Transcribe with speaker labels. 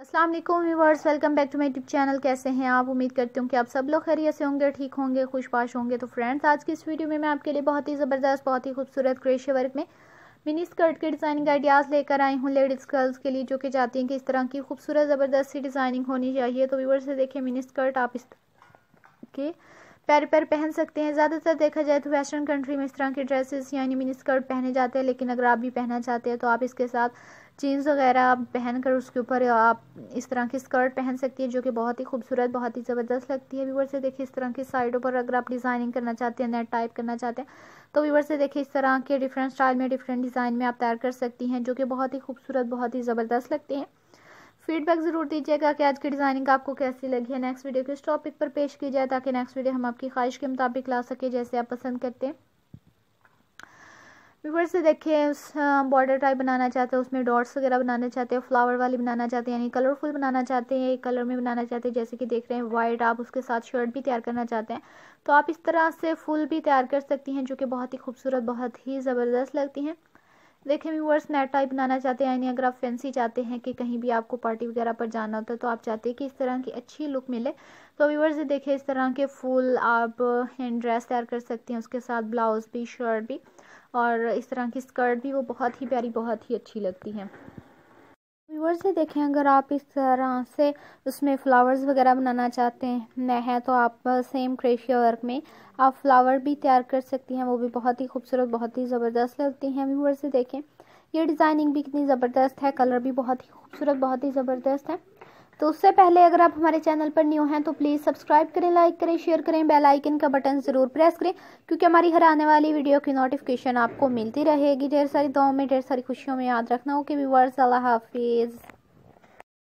Speaker 1: Aslam viewers welcome back to my YouTube channel कैसे हैं आप उम्मीद करती हूँ कि आप सब लोग खैरियत से होंगे ठीक होंगे खुशपाश होंगे तो फ्रेंड्स आज की इस वीडियो में मैं आपके लिए बहुत ही ज़बरदस्त बहुत ही खूबसूरत क्रेशे वर्क में मिनी स्कर्ट के डिज़ाइनिंग आइडियाज़ लेकर आई हूँ लेडीज़ गर्ल्स के लिए जो कि चाहती हैं कि इस तरह की खूबसूरत ज़बरदस्त सी डिज़ाइनिंग होनी चाहिए तो व्यूवर्स से देखें मिनी स्कर्ट आप इस के पैर पैर पहन सकते हैं ज़्यादातर देखा जाए तो वेस्टर्न कंट्री में इस तरह के ड्रेसेस यानी मिनी स्कर्ट पहने जाते हैं लेकिन अगर आप भी पहनना चाहते हैं तो आप इसके साथ जीन्स वगैरह आप पहन कर उसके ऊपर आप इस तरह की स्कर्ट पहन सकती है जो कि बहुत ही खूबसूरत बहुत ही ज़बरदस्त लगती है व्यूवर से देखिए इस तरह की साइडों पर अगर आप डिज़ाइनिंग करना चाहते हैं नेट टाइप करना चाहते हैं तो व्यूवर से देखिए इस तरह के डिफरेंट स्टाइल में डिफरेंट डिज़ाइन में आप तैयार कर सकती हैं जो कि बहुत ही खूबसूरत बहुत ही ज़बरदस्त लगते हैं फीडबैक ज़रूर दीजिएगा कि आज की डिज़ाइनिंग आपको कैसी लगी है नेक्स्ट वीडियो किस टॉपिक पर पेश की जाए ताकि नेक्स्ट वीडियो हम आपकी ख्वाहिश के मुताबिक ला सके जैसे आप पसंद करते हैं वीवर से देखिए उस बॉर्डर टाइप बनाना चाहते हैं उसमें डॉट्स वगैरह बनाना चाहते हैं फ्लावर वाली बनाना चाहते हैं यानी कलरफुल बनाना चाहते हैं एक कलर में बनाना चाहते हैं जैसे कि देख रहे हैं वाइट आप उसके साथ शर्ट भी तैयार करना चाहते हैं तो आप इस तरह से फुल भी तैयार कर सकती हैं जो कि बहुत ही खूबसूरत बहुत ही ज़बरदस्त लगती हैं देखिए व्यूवर्स नेट टाइप बनाना चाहते हैं यानी अगर आप फैंसी चाहते हैं कि कहीं भी आपको पार्टी वगैरह पर जाना होता है तो आप चाहते हैं कि इस तरह की अच्छी लुक मिले तो व्यूवर्स देखें इस तरह के फूल आप हैंड ड्रेस तैयार कर सकते हैं उसके साथ ब्लाउज़ भी शर्ट भी और इस तरह की स्कर्ट भी वो बहुत ही प्यारी बहुत ही अच्छी लगती है व्यूअर्स ये देखें अगर आप इस तरह से उसमें फ़्लावर्स वगैरह बनाना चाहते हैं है तो आप सेम क्रेशिया वर्क में आप फ्लावर भी तैयार कर सकती हैं वो भी बहुत ही खूबसूरत बहुत ही ज़बरदस्त लगती हैं व्यूअर्स ये देखें ये डिज़ाइनिंग भी कितनी ज़बरदस्त है कलर भी बहुत ही खूबसूरत बहुत ही ज़बरदस्त है तो उससे पहले अगर आप हमारे चैनल पर न्यू हैं तो प्लीज़ सब्सक्राइब करें लाइक करें शेयर करें बेल आइकन का बटन ज़रूर प्रेस करें क्योंकि हमारी हर आने वाली वीडियो की नोटिफिकेशन आपको मिलती रहेगी ढेर सारी दुआओं में ढेर सारी खुशियों में याद रखना ओके व्यूवर्स अल्लाह हाफिज़